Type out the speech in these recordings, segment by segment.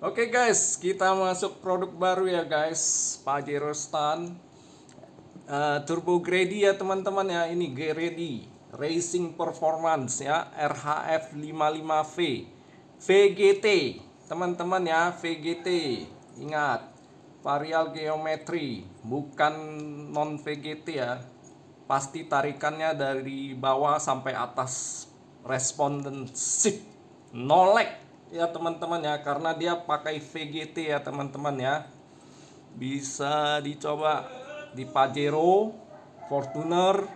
Oke okay guys, kita masuk produk baru ya guys, Pajero Stan uh, eh, Turbo Grady ya teman-teman ya, ini Grady Racing Performance ya, RHF 55V VGT, teman-teman ya, VGT Ingat, varial geometri, bukan non-VGT ya Pasti tarikannya dari bawah sampai atas Responden nolek ya teman-teman ya karena dia pakai VGT ya teman-teman ya bisa dicoba di Pajero Fortuner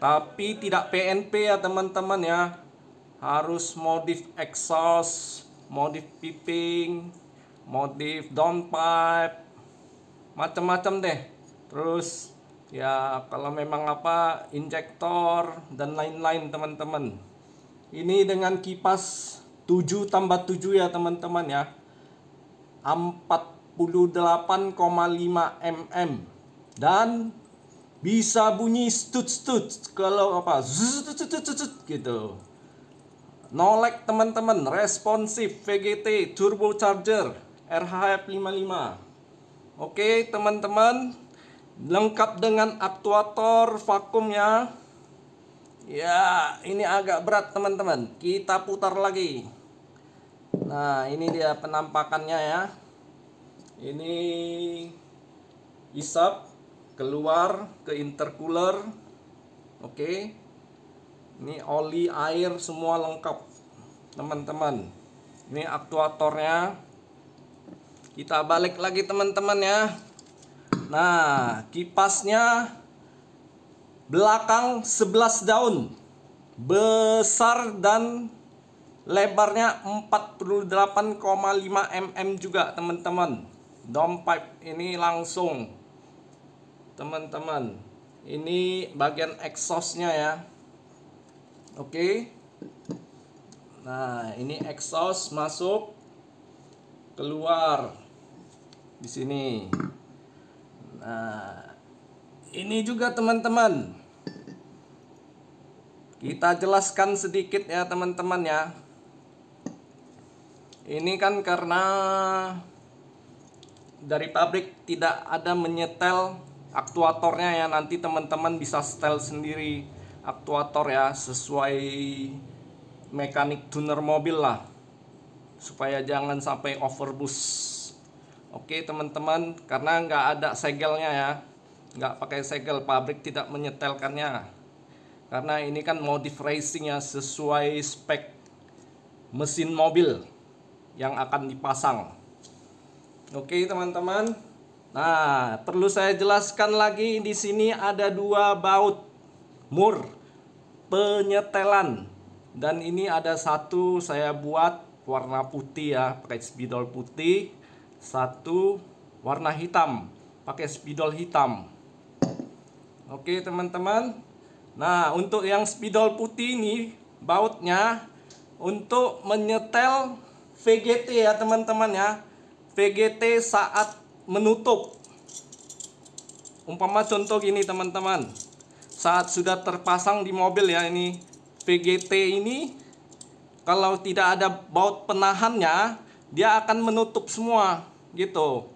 tapi tidak PNP ya teman-teman ya harus modif exhaust modif piping modif downpipe macam-macam deh terus ya kalau memang apa injektor dan lain-lain teman-teman ini dengan kipas 7 tambah 7 ya teman-teman ya 48,5 mm dan bisa bunyi stut stut kalau apa zut, gitu nolek teman-teman responsif VGT turbocharger RHF 55 oke teman-teman lengkap dengan aktuator vakum ya. ya ini agak berat teman-teman kita putar lagi Nah, ini dia penampakannya ya. Ini isap keluar ke intercooler. Oke. Ini oli, air semua lengkap. Teman-teman. Ini aktuatornya. Kita balik lagi teman-teman ya. Nah, kipasnya belakang 11 daun. Besar dan lebarnya 48,5 mm juga teman-teman dom ini langsung teman-teman ini bagian exhaustnya ya oke nah ini exhaust masuk keluar di sini nah ini juga teman-teman kita jelaskan sedikit ya teman-teman ya ini kan karena dari pabrik tidak ada menyetel aktuatornya ya. Nanti teman-teman bisa setel sendiri aktuator ya sesuai mekanik tuner mobil lah. Supaya jangan sampai overboost. Oke teman-teman, karena nggak ada segelnya ya, nggak pakai segel, pabrik tidak menyetelkannya. Karena ini kan modif racing ya sesuai spek mesin mobil yang akan dipasang oke teman-teman nah perlu saya jelaskan lagi di sini ada dua baut mur penyetelan dan ini ada satu saya buat warna putih ya pakai spidol putih satu warna hitam pakai spidol hitam oke teman-teman nah untuk yang spidol putih ini bautnya untuk menyetel VGT ya teman-teman ya VGT saat menutup umpama contoh gini teman-teman saat sudah terpasang di mobil ya ini VGT ini kalau tidak ada baut penahannya dia akan menutup semua gitu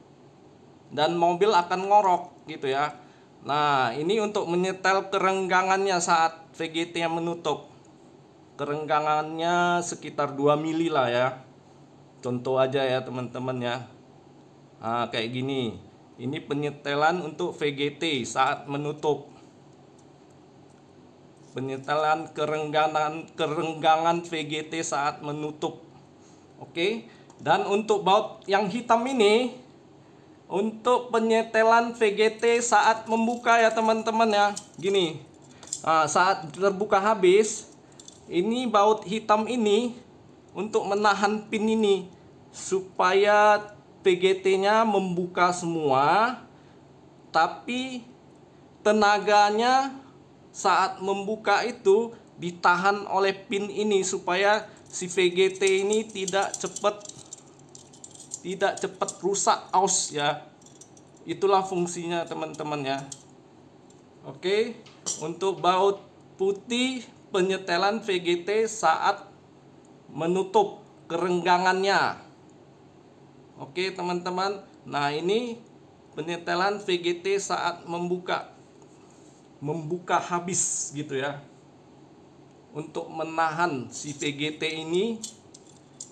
dan mobil akan ngorok gitu ya Nah ini untuk menyetel kerenggangannya saat VGT yang menutup kerenggangannya sekitar 2 mili lah ya contoh aja ya teman-teman ya nah, kayak gini ini penyetelan untuk VGT saat menutup penyetelan kerenggangan kerenggangan VGT saat menutup oke dan untuk baut yang hitam ini untuk penyetelan VGT saat membuka ya teman-teman ya gini nah, saat terbuka habis ini baut hitam ini untuk menahan pin ini supaya TGT-nya membuka semua tapi tenaganya saat membuka itu ditahan oleh pin ini supaya si VGT ini tidak cepat tidak cepat rusak aus ya itulah fungsinya teman-teman ya oke untuk baut putih penyetelan VGT saat menutup kerenggangannya Oke teman-teman Nah ini penyetelan VGT saat membuka Membuka habis gitu ya Untuk menahan si VGT ini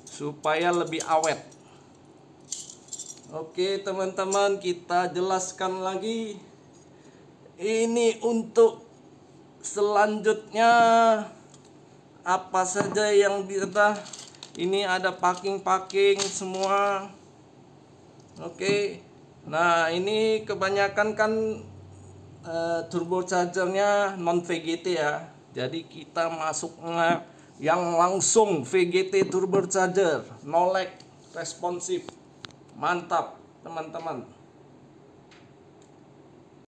Supaya lebih awet Oke teman-teman kita jelaskan lagi Ini untuk selanjutnya apa saja yang kita ini ada packing-packing semua Oke. Okay. Nah, ini kebanyakan kan uh, turbo chargernya non VGT ya. Jadi kita masuknya yang langsung VGT turbo charger, nolek responsif. Mantap, teman-teman.